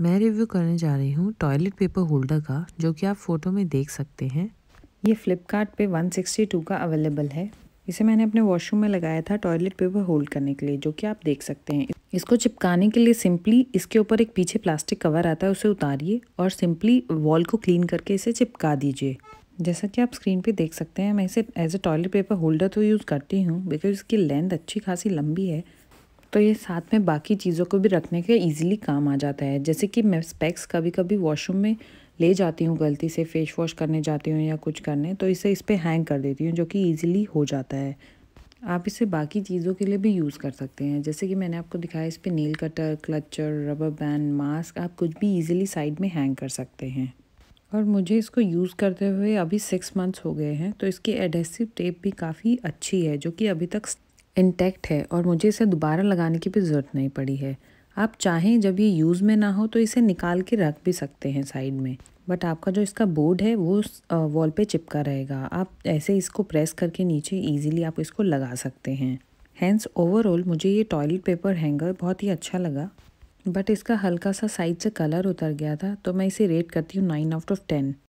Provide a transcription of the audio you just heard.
मैं रिव्यू करने जा रही हूँ टॉयलेट पेपर होल्डर का जो कि आप फ़ोटो में देख सकते हैं ये फ्लिपकार्ट पे 162 का अवेलेबल है इसे मैंने अपने वॉशरूम में लगाया था टॉयलेट पेपर होल्ड करने के लिए जो कि आप देख सकते हैं इसको चिपकाने के लिए सिंपली इसके ऊपर एक पीछे प्लास्टिक कवर आता है उसे उतारिए और सिंपली वॉल को क्लीन करके इसे चिपका दीजिए जैसा कि आप स्क्रीन पे देख सकते हैं मैं इसे as a toilet paper holder तो यूज़ करती हूँ बिकॉज इसकी लेंथ अच्छी खासी लंबी है तो ये साथ में बाकी चीज़ों को भी रखने के ईजिली काम आ जाता है जैसे कि मैं स्पेक्स कभी कभी वॉशरूम में ले जाती हूँ गलती से फेस वॉश करने जाती हूँ या कुछ करने तो इसे इस पर हैंग कर देती हूँ जो कि ईजिली हो जाता है आप इसे बाकी चीज़ों के लिए भी यूज़ कर सकते हैं जैसे कि मैंने आपको दिखाया इस पर nail cutter clutcher rubber band mask आप कुछ भी ईजिली साइड में हैंग कर सकते हैं और मुझे इसको यूज़ करते हुए अभी सिक्स मंथ्स हो गए हैं तो इसकी एडहेसिव टेप भी काफ़ी अच्छी है जो कि अभी तक इंटैक्ट है और मुझे इसे दोबारा लगाने की भी ज़रूरत नहीं पड़ी है आप चाहें जब ये यूज़ में ना हो तो इसे निकाल के रख भी सकते हैं साइड में बट आपका जो इसका बोर्ड है वो वॉल पे चिपका रहेगा आप ऐसे इसको प्रेस करके नीचे इजीली आप इसको लगा सकते हैं हैंस ओवरऑल मुझे ये टॉयलेट पेपर हैंगर बहुत ही अच्छा लगा बट इसका हल्का सा साइड से कलर उतर गया था तो मैं इसे रेट करती हूँ नाइन आउट ऑफ टेन